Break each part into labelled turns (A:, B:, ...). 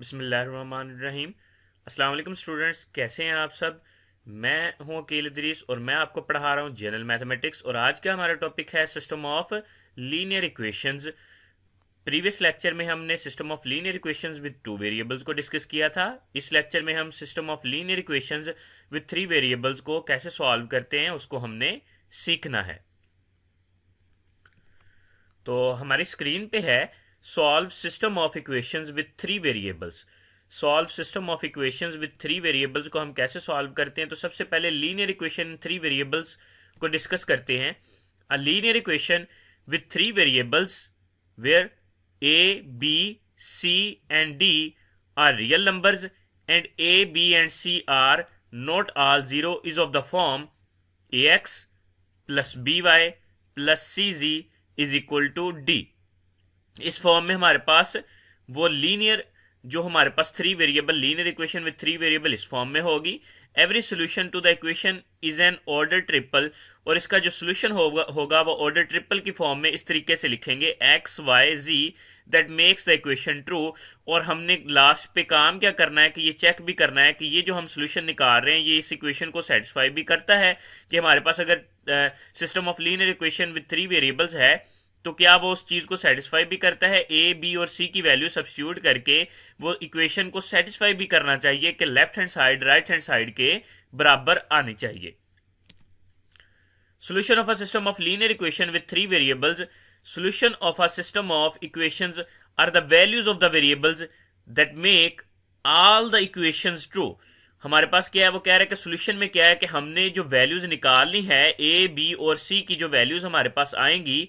A: बसमीम अल्लाम स्टूडेंट्स कैसे हैं आप सब मैं हूं अकील दरीस और मैं आपको पढ़ा रहा हूं जनरल मैथमेटिक्स और आज का हमारा टॉपिक है system of linear equations previous lecture में हमने system of linear equations with two variables को डिस्कस किया था इस लेक्चर में हम system of linear equation with three variables को कैसे सॉल्व करते हैं उसको हमने सीखना है तो हमारी स्क्रीन पे है solve system of equations with three variables solve system of equations with three variables को हम कैसे सॉल्व करते हैं तो सबसे पहले लीनियर इक्वेशन थ्री वेरिएबल्स को डिस्कस करते हैं a linear equation with three variables where A B C and D are real numbers and A B and C are not all zero is of the form A X plus B Y plus C Z is equal to D इस form में हमारे पास वो linear जो हमारे पास three variable linear equation with three variable इस form में होगी every solution to the equation is an order triple और इसका जो सोल्यूशन होगा होगा वो ऑर्डर ट्रिपल की फॉर्म में इस तरीके से लिखेंगे X Y Z that makes the equation true और हमने लास्ट पे काम क्या करना है कि ये चेक भी करना है कि ये जो हम सोल्यूशन निकाल रहे हैं ये इस इक्वेशन को सेटिस्फाई भी करता है कि हमारे पास अगर system of linear equation with three variables है तो क्या वो उस चीज़ को सेटिस्फाई भी करता है ए बी और सी की वैल्यू सब्सिट्यूट करके वो इक्वेशन को सेटिस्फाई भी करना चाहिए कि left hand side right hand side के बराबर आने चाहिए solution of a system of linear equation with three variables solution of a system of equations are the values of the variables that make all the equation true हमारे पास क्या है वो कह रहे हैं कि सोल्यूशन में क्या है कि हमने जो वैल्यूज निकालनी है ए बी और सी की जो वैल्यूज हमारे पास आएंगी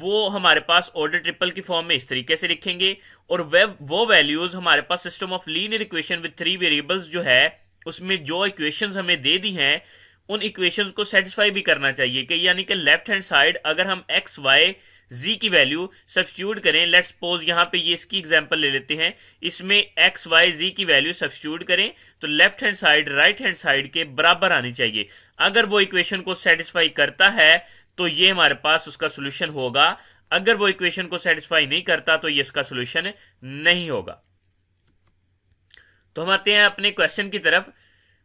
A: वो हमारे पास ऑर्डर ट्रिपल की फॉर्म में इस तरीके से लिखेंगे और वे वो वैल्यूज हमारे पास system of linear equation with three variables जो है उसमें जो इक्वेशंस हमें दे दी हैं उन इक्वेशंस को सेटिस्फाई भी करना चाहिए कि यानी कि लेफ्ट हैंड साइड अगर हम एक्स वाई जी की वैल्यू सब्सिट्यूट करें लेट्स सपोज यहाँ पे ये इसकी एग्जांपल ले लेते हैं इसमें एक्स वाई जी की वैल्यू सब्सिट्यूट करें तो left hand side right hand side के बराबर आनी चाहिए अगर वो इक्वेशन को सेटिस्फाई करता है तो ये हमारे पास उसका सोल्यूशन होगा अगर वो इक्वेशन को सेटिस्फाई नहीं करता तो ये इसका सोल्यूशन नहीं होगा तो हम आते हैं अपने क्वेश्चन की तरफ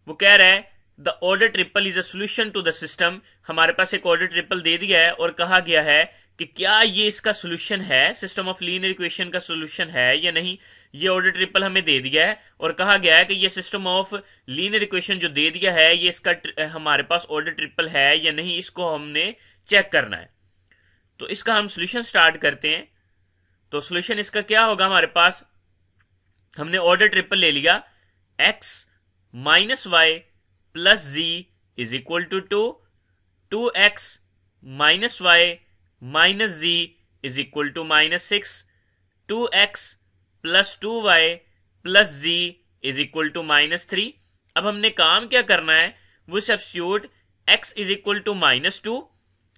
A: वो कह रहे हैं the order triple is a solution to the system हमारे पास एक ऑर्डर ट्रिपल दे दिया है और कहा गया है कि क्या ये इसका सोल्यूशन है सिस्टम ऑफ लीनियर इक्वेशन का सोल्यूशन है या नहीं ये ऑर्डर ट्रिपल हमें दे दिया है और कहा गया है कि ये सिस्टम ऑफ लीनियर इक्वेशन जो दे दिया है ये इसका हमारे पास ऑर्डर ट्रिपल है या नहीं इसको हमने चेक करना है तो इसका हम सोल्यूशन स्टार्ट करते हैं तो सोल्यूशन इसका क्या होगा हमारे पास हमने ऑर्डर ट्रिपल ले लिया x minus y plus z is equal to two two x minus y minus z is equal to minus six two x plus two y plus z is equal to minus three अब हमने काम क्या करना है वो substitute x is equal to minus two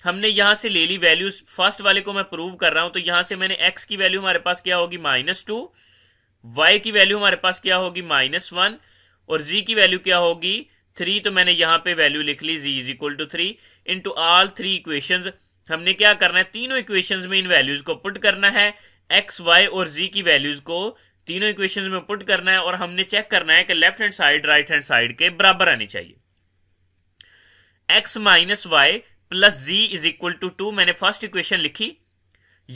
A: हमने यहाँ से ले ली वैल्यूज फर्स्ट वाले को मैं प्रूव कर रहा हूं तो यहाँ से मैंने एक्स की वैल्यू हमारे पास क्या होगी माइनस टू वाई की वैल्यू हमारे पास क्या होगी माइनस वन और जी की वैल्यू क्या होगी थ्री तो मैंने यहाँ पे वैल्यू लिख ली z is equal to three into all three equation हमने क्या करना है तीनों इक्वेशन में इन वैल्यूज को पुट करना है एक्स वाई और जी की वैल्यूज को तीनों इक्वेशन में पुट करना है और हमने चेक करना है कि left hand side right hand side के बराबर आनी चाहिए x minus y plus z is equal to two मैंने फर्स्ट इक्वेशन लिखी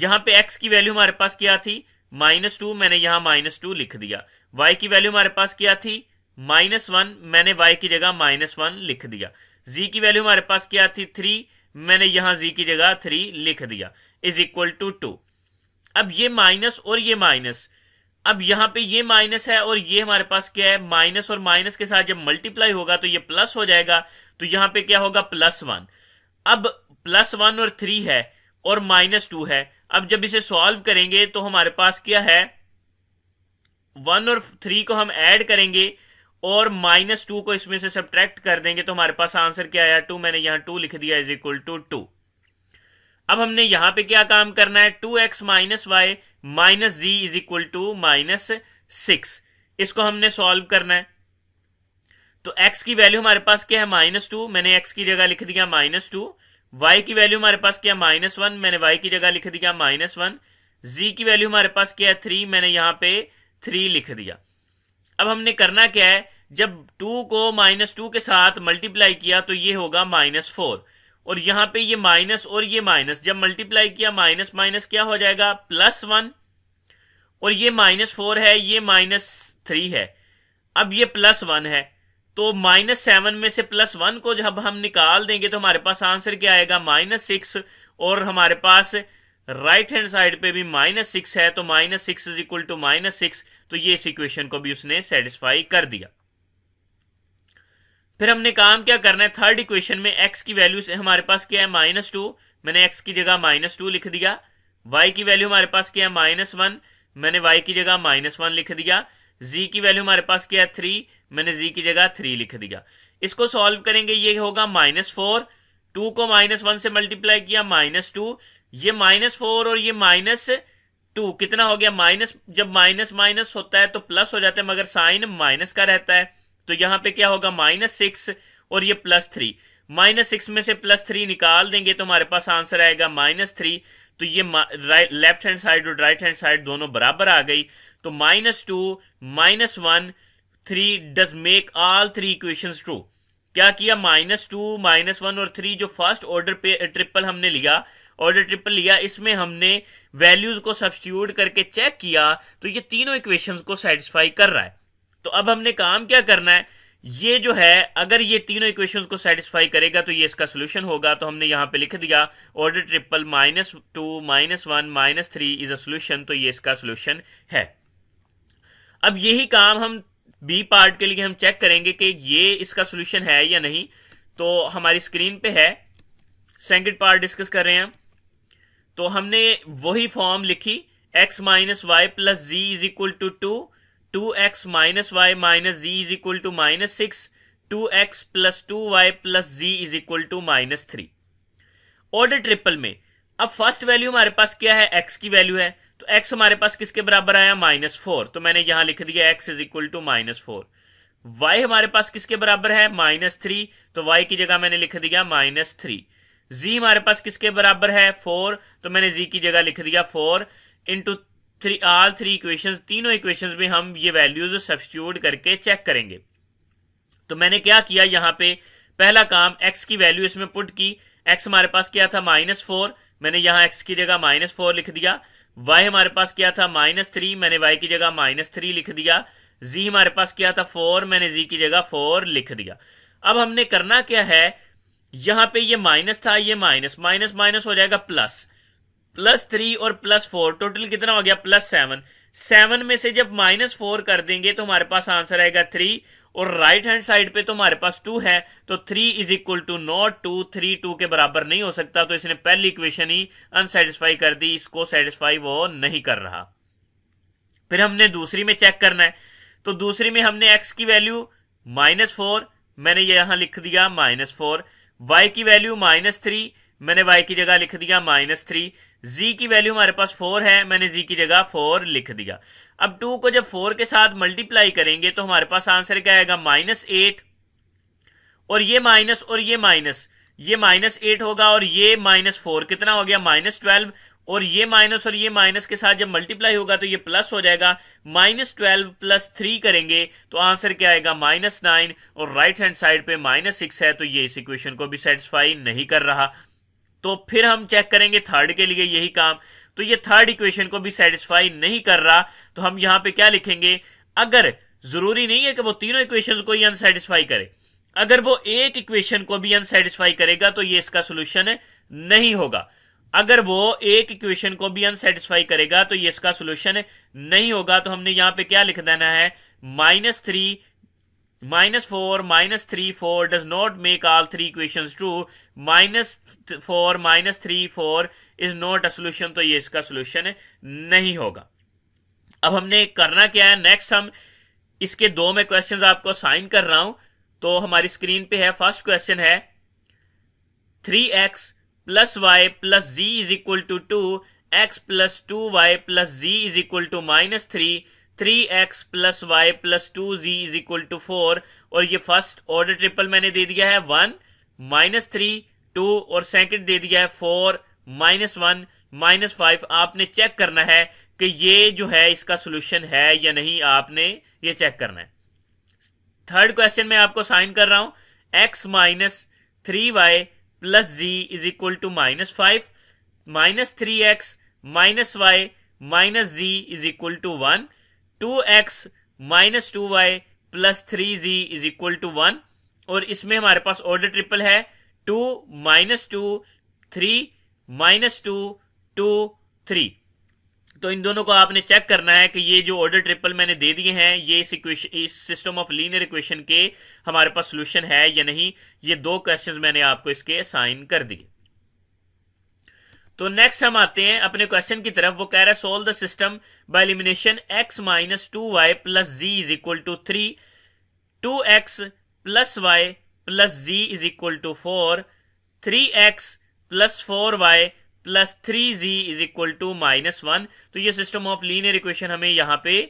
A: यहां पे एक्स की वैल्यू हमारे पास क्या थी माइनस टू मैंने यहां माइनस टू लिख दिया वाई की वैल्यू हमारे पास क्या थी माइनस वन मैंने वाई की जगह माइनस वन लिख दिया जी की वैल्यू हमारे पास क्या थी थ्री मैंने यहां जी की जगह थ्री लिख दिया इज इक्वल टू टू अब ये माइनस और ये माइनस अब यहां पे ये माइनस है और ये हमारे पास क्या है माइनस और माइनस के साथ जब मल्टीप्लाई होगा तो ये प्लस हो जाएगा तो यहां पे क्या होगा प्लस वन अब प्लस वन और थ्री है और माइनस टू है अब जब इसे सॉल्व करेंगे तो हमारे पास क्या है वन और थ्री को हम ऐड करेंगे और माइनस टू को इसमें से सब्ट्रैक्ट कर देंगे तो हमारे पास आंसर क्या आया टू मैंने यहां टू लिख दिया इज इक्वल टू टू अब हमने यहां पे क्या काम करना है two x minus y minus z is equal to minus six इसको हमने सॉल्व करना है तो x की वैल्यू हमारे पास क्या है माइनस टू मैंने x की जगह लिख दिया माइनस टू वाई की वैल्यू हमारे पास क्या माइनस वन मैंने वाई की जगह लिख दिया माइनस वन जी की वैल्यू हमारे पास क्या है थ्री मैंने यहाँ पे थ्री लिख दिया अब हमने करना क्या है जब टू को माइनस टू के साथ मल्टीप्लाई किया तो ये होगा माइनस फोर और यहाँ पे ये माइनस और ये माइनस जब मल्टीप्लाई किया माइनस माइनस क्या हो जाएगा प्लस वन और ये माइनस फोर है ये माइनस थ्री है अब ये प्लस वन है तो माइनस सेवन में से प्लस वन को जब हम निकाल देंगे तो हमारे पास आंसर क्या आएगा माइनस सिक्स और हमारे पास राइट हैंड साइड पे भी माइनस सिक्स है तो minus six is equal to minus six तो ये इस इक्वेशन को भी उसने सेटिस्फाई कर दिया फिर हमने काम क्या करना है थर्ड इक्वेशन में एक्स की वैल्यू से हमारे पास क्या है माइनस टू मैंने एक्स की जगह माइनस टू लिख दिया वाई की वैल्यू हमारे पास क्या है माइनस वन मैंने वाई की जगह माइनस वन लिख दिया जी की वैल्यू हमारे पास क्या है थ्री मैंने जी की जगह थ्री लिख दिया इसको सॉल्व करेंगे ये होगा माइनस फोर टू को माइनस वन से मल्टीप्लाई किया माइनस टू ये माइनस फोर और ये माइनस टू कितना हो गया माइनस जब माइनस माइनस होता है तो प्लस हो जाता है मगर साइन माइनस का रहता है तो यहां पे क्या होगा माइनस सिक्स और ये प्लस थ्री माइनस सिक्स में से प्लस थ्री निकाल देंगे तो हमारे पास आंसर आएगा माइनस थ्री तो ये लेफ्ट हैंड साइड और राइट हैंड साइड दोनों बराबर आ गई तो minus two minus one three does make all three equations true क्या किया माइनस टू माइनस वन और थ्री जो फर्स्ट ऑर्डर पे ट्रिपल uh, हमने लिया ऑर्डर ट्रिपल लिया इसमें हमने वैल्यूज को सब्सटीट्यूट करके चेक किया तो ये तीनों इक्वेशंस को सेटिस्फाई कर रहा है तो अब हमने काम क्या करना है ये जो है अगर ये तीनों इक्वेशंस को सेटिस्फाई करेगा तो ये इसका सोल्यूशन होगा तो हमने यहां पे लिख दिया order triple minus two minus one minus three is a solution तो ये इसका सोल्यूशन है अब यही काम हम बी पार्ट के लिए हम चेक करेंगे कि ये इसका सोल्यूशन है या नहीं तो हमारी स्क्रीन पे है सेकेंड पार्ट डिस्कस कर रहे हैं तो हमने वही फॉर्म लिखी x minus y plus z is equal to two two x minus y minus z is equal to minus six two x plus two y plus z is equal to minus three order triple में अब first value हमारे पास क्या है x की value है तो x हमारे पास किसके बराबर आया माइनस फोर तो मैंने यहां लिख दिया x is equal to minus four y हमारे पास किसके बराबर है माइनस थ्री तो y की जगह मैंने लिख दिया माइनस थ्री जी हमारे पास किसके बराबर है फोर तो मैंने जी की जगह लिख दिया four into three all three equation तीनों इक्वेशन में हम ये वैल्यूज सब्सिट्यूट करके चेक करेंगे तो मैंने क्या किया यहाँ पे पहला काम x की वैल्यू इसमें पुट की x हमारे पास क्या था माइनस फोर मैंने यहां x की जगह माइनस फोर लिख दिया वाई हमारे पास क्या था माइनस थ्री मैंने वाई की जगह माइनस थ्री लिख दिया जी हमारे पास क्या था फोर मैंने जी की जगह फोर लिख दिया अब हमने करना क्या है यहां पे ये माइनस था ये माइनस माइनस माइनस हो जाएगा प्लस प्लस थ्री और प्लस फोर टोटल कितना हो गया प्लस सेवन सेवन में से जब माइनस फोर कर देंगे तो हमारे पास आंसर आएगा थ्री और राइट हैंड साइड पे तो हमारे पास टू है तो three is equal to not two three two के बराबर नहीं हो सकता तो इसने पहली इक्वेशन ही अनसेटिस्फाई कर दी इसको सेटिस्फाई वो नहीं कर रहा फिर हमने दूसरी में चेक करना है तो दूसरी में हमने एक्स की वैल्यू माइनस फोर मैंने यहां लिख दिया माइनस फोर वाई की वैल्यू माइनस थ्री मैंने वाई की जगह लिख दिया माइनस थ्री जी की वैल्यू हमारे पास फोर है मैंने जी की जगह फोर लिख दिया अब टू को जब फोर के साथ मल्टीप्लाई करेंगे तो हमारे पास आंसर क्या आएगा माइनस एट और ये माइनस और ये माइनस ये माइनस एट होगा और ये माइनस फोर कितना हो गया माइनस ट्वेल्व और ये माइनस और ये माइनस के साथ जब मल्टीप्लाई होगा तो ये प्लस हो जाएगा माइनस ट्वेल्व प्लस थ्री करेंगे तो आंसर क्या आएगा माइनस नाइन और राइट हैंड साइड पे माइनस सिक्स है तो ये इस इक्वेशन को भी सेटिस्फाई नहीं कर रहा तो फिर हम चेक करेंगे थर्ड के लिए यही काम तो ये थर्ड इक्वेशन को भी सेटिस्फाई नहीं कर रहा तो हम यहां पे क्या लिखेंगे अगर जरूरी नहीं है कि वो तीनों इक्वेशन को ही अनसेटिस्फाई करे अगर वो एक इक्वेशन को भी अनसेटिस्फाई करेगा तो ये इसका सोल्यूशन नहीं होगा अगर वो एक इक्वेशन को भी अनसेटिस्फाई करेगा तो ये इसका सोल्यूशन नहीं होगा तो हमने यहां पे क्या लिख देना है minus three minus four minus three four does not make all three equations true minus 4 minus 3 4 is not a solution तो ये इसका सोल्यूशन नहीं होगा अब हमने करना क्या है नेक्स्ट हम इसके दो में क्वेश्चन आपको साइन कर रहा हूं तो हमारी स्क्रीन पे है फर्स्ट क्वेश्चन है three x plus Y plus z is equal to two x plus two y plus z is equal to minus three three x plus Y plus two z is equal to four और ये first order triple मैंने दे दिया है one minus three two और second दे दिया है four minus one minus five आपने चेक करना है कि ये जो है इसका सोल्यूशन है या नहीं आपने ये चेक करना है थर्ड क्वेश्चन में आपको साइन कर रहा हूं x minus three y plus z is equal to minus five minus three x minus y minus z is equal to one two x minus two y plus three z is equal to one और इसमें हमारे पास order triple है two minus two three minus two two three तो इन दोनों को आपने चेक करना है कि ये जो ऑर्डर ट्रिपल मैंने दे दिए हैं ये इस इक्वेशन इस सिस्टम ऑफ लीनियर इक्वेशन के हमारे पास सोल्यूशन है या नहीं ये दो क्वेश्चन मैंने आपको इसके साइन कर दिए तो नेक्स्ट हम आते हैं अपने क्वेश्चन की तरफ वो कह रहा है solve the system by elimination x minus two y plus z is equal to three two x plus Y plus z is equal to four three x plus four y plus three z is equal to minus one तो ये system of linear equation हमें यहां पे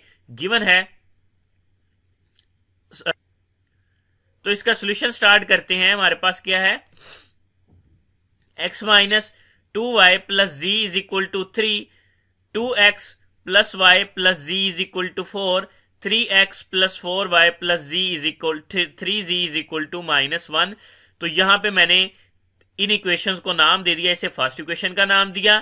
A: given है तो इसका solution start करते हैं हमारे पास क्या है x minus two y plus z is equal to three two x plus Y plus z is equal to four three x plus four y plus z is equal three z is equal to minus one तो यहां पे मैंने इन equations को नाम दे दिया इसे first equation का नाम दिया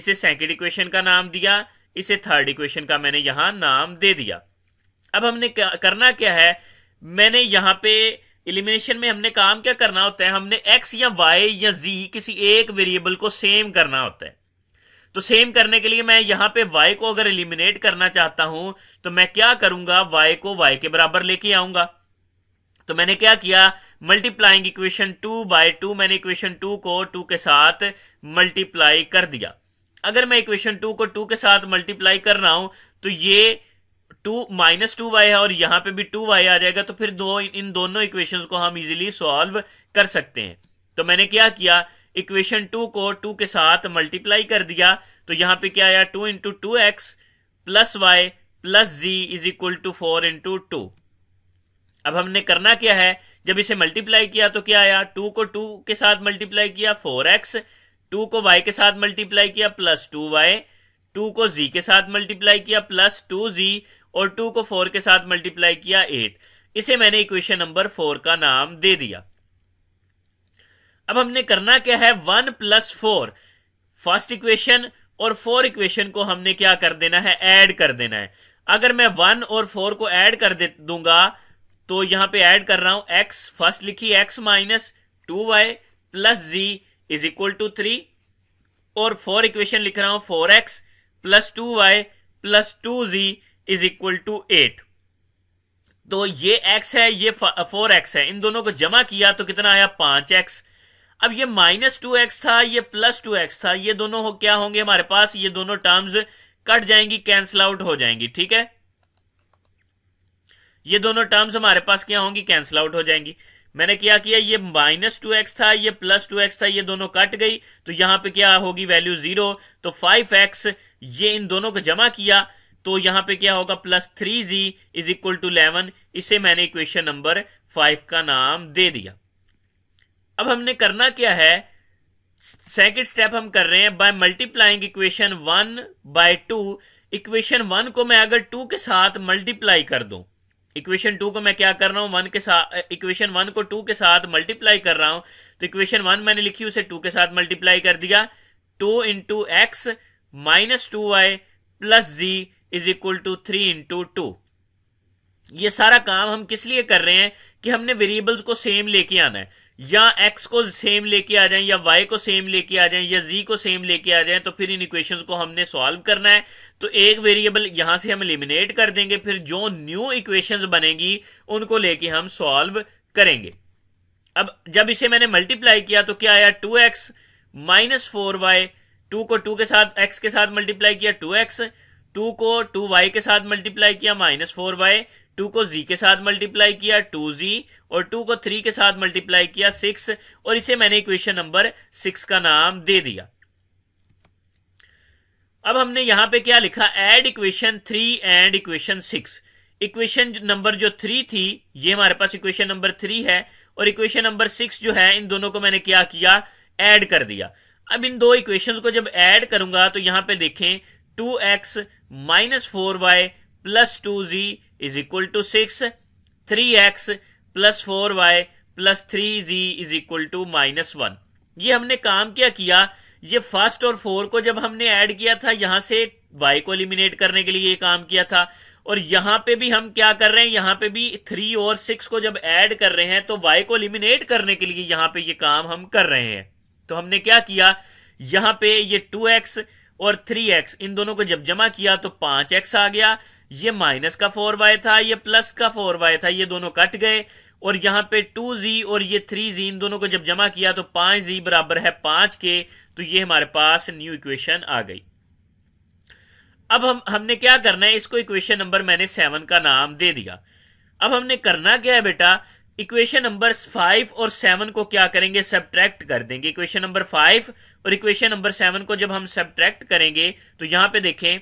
A: इसे सेकंड इक्वेशन का नाम दिया इसे थर्ड इक्वेशन का मैंने यहां नाम दे दिया अब हमने करना क्या है मैंने यहां पे एलिमिनेशन में हमने काम क्या करना होता है हमने एक्स या वाई या जी किसी एक वेरिएबल को सेम करना होता है तो सेम करने के लिए मैं यहां पे वाई को अगर एलिमिनेट करना चाहता हूं तो मैं क्या करूंगा वाई को वाई के बराबर लेके आऊंगा तो मैंने क्या किया multiplying equation two by two मैंने इक्वेशन टू को टू के साथ मल्टीप्लाई कर दिया अगर मैं इक्वेशन टू को टू के साथ मल्टीप्लाई कर रहा हूं तो ये टू माइनस टू वाई है और यहाँ पे भी टू वाई आ जाएगा तो फिर दो इन दोनों इक्वेशंस को हम इजीली सॉल्व कर सकते हैं तो मैंने क्या किया इक्वेशन टू को टू के साथ मल्टीप्लाई कर दिया तो यहाँ पे क्या आया two into two x plus Y plus z is equal to four into two अब हमने करना क्या है जब इसे मल्टीप्लाई किया तो क्या आया टू को टू के साथ मल्टीप्लाई किया फोर एक्स टू को वाई के साथ मल्टीप्लाई किया प्लस टू वाई टू को जी के साथ मल्टीप्लाई किया प्लस टू जी और टू को फोर के साथ मल्टीप्लाई किया एट इसे मैंने इक्वेशन नंबर फोर का नाम दे दिया अब हमने करना क्या है one plus four first equation और फोर इक्वेशन को हमने क्या कर देना है ऐड कर देना है अगर मैं वन और फोर को ऐड कर दे दूंगा तो यहां पे ऐड कर रहा हूं एक्स फर्स्ट लिखी x minus two y plus z is equal to three और फोर इक्वेशन लिख रहा हूं four x plus two y plus two z is equal to eight तो ये एक्स है ये फोर एक्स है इन दोनों को जमा किया तो कितना आया पांच एक्स अब ये माइनस टू एक्स था ये प्लस टू एक्स था ये दोनों हो क्या होंगे हमारे पास ये दोनों टर्म्स कट जाएंगी कैंसिल आउट हो जाएंगी ठीक है ये दोनों टर्म्स हमारे पास क्या होंगी कैंसिल आउट हो जाएंगी मैंने क्या किया ये माइनस टू एक्स था ये प्लस टू एक्स था ये दोनों कट गई तो यहां पे क्या होगी वैल्यू जीरो तो फाइव एक्स ये इन दोनों को जमा किया तो यहाँ पे क्या होगा plus three z is equal to eleven इसे मैंने इक्वेशन नंबर फाइव का नाम दे दिया अब हमने करना क्या है सेकेंड स्टेप हम कर रहे हैं by multiplying equation one by two equation one को मैं अगर टू के साथ मल्टीप्लाई कर दूं इक्वेशन टू को मैं क्या कर रहा हूं वन के साथ इक्वेशन वन को टू के साथ मल्टीप्लाई कर रहा हूं तो इक्वेशन वन मैंने लिखी उसे टू के साथ मल्टीप्लाई कर दिया two into x minus two y plus z is equal to three into two ये सारा काम हम किस लिए कर रहे हैं कि हमने वेरिएबल्स को सेम लेके आना है या एक्स को सेम लेके आ जाएं या वाई को सेम लेके आ जाएं या जी को सेम लेके आ जाएं तो फिर इन इक्वेशंस को हमने सॉल्व करना है तो एक वेरिएबल यहां से हम एलिमिनेट कर देंगे फिर जो न्यू इक्वेशंस बनेगी उनको लेके हम सॉल्व करेंगे अब जब इसे मैंने मल्टीप्लाई किया तो क्या आया two x minus four y two को टू के साथ एक्स के साथ मल्टीप्लाई किया टू एक्स टू को टू वाई के साथ मल्टीप्लाई किया माइनस फोर वाई टू को जी के साथ मल्टीप्लाई किया टू जी और टू को थ्री के साथ मल्टीप्लाई किया सिक्स और इसे मैंने इक्वेशन नंबर सिक्स का नाम दे दिया अब हमने यहां पे क्या लिखा add equation three and equation six equation number जो थ्री थी ये हमारे पास इक्वेशन नंबर थ्री है और इक्वेशन नंबर सिक्स जो है इन दोनों को मैंने क्या किया एड कर दिया अब इन दो इक्वेशंस को जब ऐड करूंगा तो यहां पे देखें two x minus four y plus two z is equal to six three x plus four y plus three z is equal to minus one ये हमने काम क्या किया ये फर्स्ट और फोर को जब हमने ऐड किया था यहां से वाई को एलिमिनेट करने के लिए ये काम किया था और यहां पे भी हम क्या कर रहे हैं यहां पे भी थ्री और सिक्स को जब ऐड कर रहे हैं तो वाई को एलिमिनेट करने के लिए यहां पे ये काम हम कर रहे हैं तो हमने क्या किया यहां पे ये टू एक्स और 3x इन दोनों को जब जमा किया तो 5x आ गया ये माइनस का 4y था ये प्लस का 4y था ये दोनों कट गए और यहां पे 2z और ये 3z इन दोनों को जब जमा किया तो 5z बराबर है 5 के तो ये हमारे पास न्यू इक्वेशन आ गई अब हम हमने क्या करना है इसको इक्वेशन नंबर मैंने सेवन का नाम दे दिया अब हमने करना क्या है बेटा इक्वेशन नंबर फाइव और सेवन को क्या करेंगे सब्ट्रैक्ट कर देंगे इक्वेशन नंबर फाइव और इक्वेशन नंबर सेवन को जब हम सब्ट्रैक्ट करेंगे तो यहां पे देखें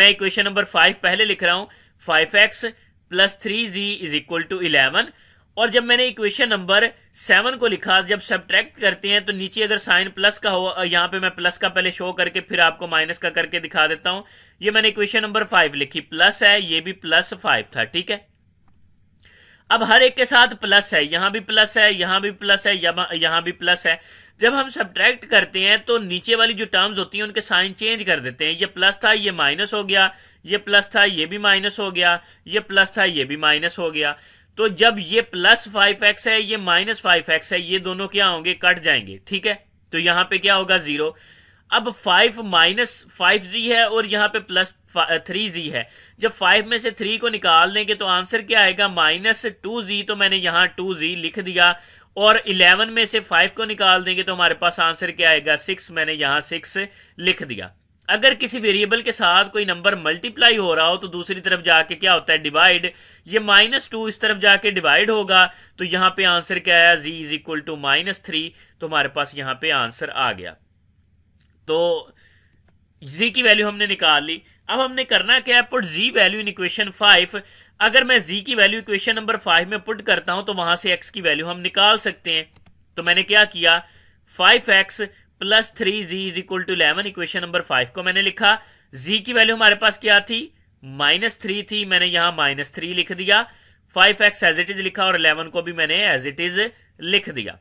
A: मैं इक्वेशन नंबर फाइव पहले लिख रहा हूं five x plus three z is equal to eleven और जब मैंने इक्वेशन नंबर सेवन को लिखा जब सब्ट्रैक्ट करते हैं तो नीचे अगर साइन प्लस का हो यहां पे मैं प्लस का पहले शो करके फिर आपको माइनस का करके दिखा देता हूं ये मैंने इक्वेशन नंबर फाइव लिखी प्लस है ये भी प्लस फाइव था ठीक है अब हर एक के साथ प्लस है यहां भी प्लस है यहां भी प्लस है यहां भी प्लस है जब हम सब्ट्रैक्ट करते हैं तो नीचे वाली जो टर्म्स होती हैं उनके साइन चेंज कर देते हैं ये प्लस था ये माइनस हो गया ये प्लस था ये भी माइनस हो गया ये प्लस था ये भी माइनस हो गया तो जब ये प्लस फाइव एक्स है ये माइनस फाइव एक्स है ये दोनों क्या होंगे कट जाएंगे ठीक है तो यहाँ पे क्या होगा जीरो अब फाइव माइनस फाइव जी है और यहाँ पे प्लस थ्री जी है जब फाइव में से थ्री को निकाल देंगे तो आंसर क्या आएगा माइनस टू जी तो मैंने यहाँ टू जी लिख दिया और 11 में से 5 को निकाल देंगे तो हमारे पास आंसर क्या आएगा 6 मैंने यहाँ 6 लिख दिया अगर किसी वेरिएबल के साथ कोई नंबर मल्टीप्लाई हो रहा हो तो दूसरी तरफ जाके क्या होता है डिवाइड ये माइनस टू इस तरफ जाके डिवाइड होगा तो यहाँ पे आंसर क्या आया z is equal to minus three तो हमारे पास यहाँ पे आंसर आ गया तो जी की वैल्यू हमने निकाल ली अब हमने करना क्या है put z value in equation five अगर मैं z की वैल्यू इक्वेशन नंबर फाइव में पुट करता हूं तो वहां से x की वैल्यू हम निकाल सकते हैं तो मैंने क्या किया five x plus three z is equal to eleven equation number five को मैंने लिखा z की वैल्यू हमारे पास क्या थी माइनस थ्री थी मैंने यहां माइनस थ्री लिख दिया five x as it is लिखा और इलेवन को भी मैंने एज इट इज लिख दिया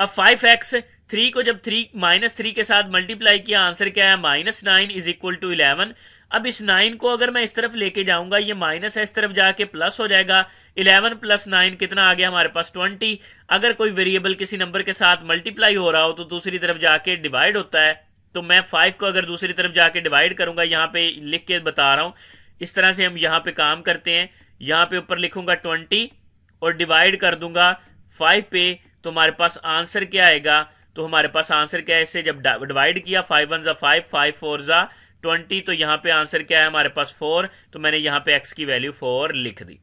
A: अब फाइव एक्स थ्री को जब थ्री माइनस थ्री के साथ मल्टीप्लाई किया आंसर क्या है minus nine is equal to eleven अब इस नाइन को अगर मैं इस तरफ लेके जाऊंगा ये माइनस है इस तरफ जाके प्लस हो जाएगा इलेवन प्लस नाइन कितना आ गया हमारे पास ट्वेंटी अगर कोई वेरिएबल किसी नंबर के साथ मल्टीप्लाई हो रहा हो तो दूसरी तरफ जाके डिवाइड होता है तो मैं फाइव को अगर दूसरी तरफ जाके डिवाइड करूंगा यहाँ पे लिख के बता रहा हूं इस तरह से हम यहाँ पे काम करते हैं यहाँ पे ऊपर लिखूंगा ट्वेंटी और डिवाइड कर दूंगा फाइव पे तो हमारे पास आंसर क्या आएगा तो हमारे पास आंसर क्या है इसे जब डिवाइड किया फाइव वन ज़ा फाइव फाइव फोर ज़ा ट्वेंटी तो यहां पे आंसर क्या है हमारे पास फोर तो मैंने यहां पे एक्स की वैल्यू फोर लिख दी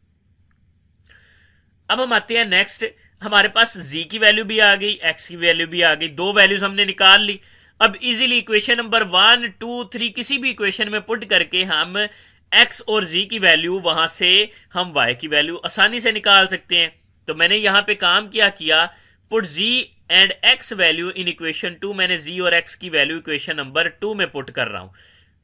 A: अब हम आते हैं नेक्स्ट हमारे पास जी की वैल्यू भी आ गई एक्स की वैल्यू भी आ गई दो वैल्यूज हमने निकाल ली अब easily equation number one two three किसी भी इक्वेशन में पुट करके हम एक्स और जी की वैल्यू वहां से हम वाई की वैल्यू आसानी से निकाल सकते हैं तो मैंने यहां पे काम क्या किया put G and X value in equation two मैंने जी और एक्स की वैल्यू इक्वेशन नंबर टू में पुट कर रहा हूं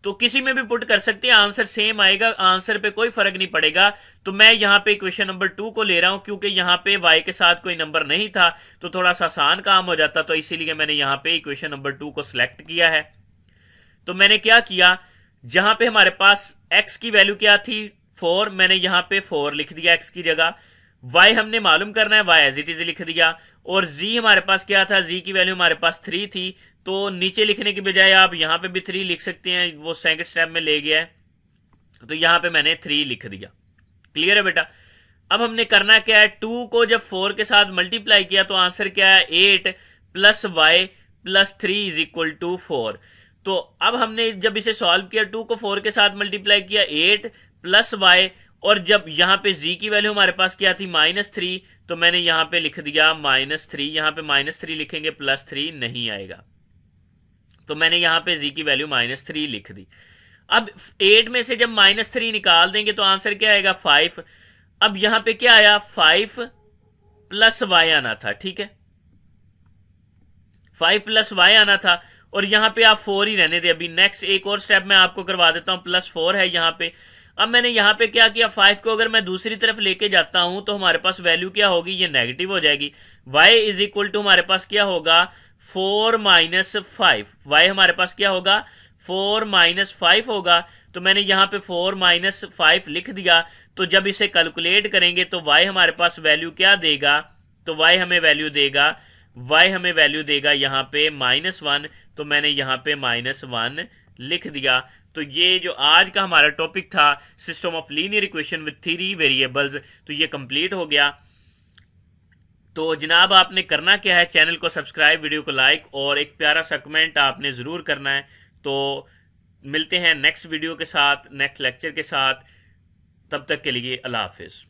A: तो किसी में भी पुट कर सकते हैं आंसर सेम आएगा आंसर पे कोई फर्क नहीं पड़ेगा तो मैं यहां पे इक्वेशन नंबर टू को ले रहा हूं क्योंकि यहां पे वाई के साथ कोई नंबर नहीं था तो थोड़ा सा आसान काम हो जाता तो इसीलिए मैंने यहां पे इक्वेशन नंबर टू को सिलेक्ट किया है तो मैंने क्या किया जहां पे हमारे पास एक्स की वैल्यू क्या थी फोर मैंने यहाँ पे फोर लिख दिया एक्स की जगह वाई हमने मालूम करना है वाई एज इट इज लिख दिया और जी हमारे पास क्या था जी की वैल्यू हमारे पास थ्री थी तो नीचे लिखने की बजाय आप यहाँ पे भी थ्री लिख सकते हैं वो सेकंड स्टेप में ले गया है तो यहाँ पे मैंने थ्री लिख दिया क्लियर है बेटा अब हमने करना क्या है टू को जब फोर के साथ मल्टीप्लाई किया तो आंसर क्या है eight plus Y plus three is equal to four तो अब हमने जब इसे सॉल्व किया टू को फोर के साथ मल्टीप्लाई किया एट प्लस वाई और जब यहाँ पे जी की वैल्यू हमारे पास क्या थी माइनस थ्री तो मैंने यहाँ पे लिख दिया माइनस थ्री यहाँ पे माइनस थ्री लिखेंगे प्लस थ्री नहीं आएगा तो मैंने यहाँ पे जी की वैल्यू माइनस थ्री लिख दी अब एट में से जब माइनस थ्री निकाल देंगे तो आंसर क्या आएगा फाइव अब यहाँ पे क्या आया फाइव प्लस वाई आना था ठीक है फाइव प्लस वाई आना था और यहां पे आप फोर ही रहने दे अभी नेक्स्ट एक और स्टेप मैं आपको करवा देता हूं प्लस फोर है यहां पे अब मैंने यहां पे क्या किया फाइव को अगर मैं दूसरी तरफ लेके जाता हूं तो हमारे पास वैल्यू क्या होगी ये नेगेटिव हो जाएगी वाई इज इक्वल टू हमारे पास क्या होगा फोर माइनस फाइव वाई हमारे पास क्या होगा फोर माइनस फाइव होगा तो मैंने यहाँ पे फोर माइनस फाइव लिख दिया तो जब इसे कैलकुलेट करेंगे तो वाई हमारे पास वैल्यू क्या देगा तो वाई हमें वैल्यू देगा वाई हमें वैल्यू देगा यहाँ पे माइनस वन तो मैंने यहां पे माइनस वन लिख दिया तो ये जो आज का हमारा टॉपिक था system of linear equation with three variables तो ये कंप्लीट हो गया तो जनाब आपने करना क्या है चैनल को सब्सक्राइब वीडियो को लाइक और एक प्यारा सा कमेंट आपने ज़रूर करना है तो मिलते हैं नेक्स्ट वीडियो के साथ नेक्स्ट लेक्चर के साथ तब तक के लिए अल्लाह हाफिज़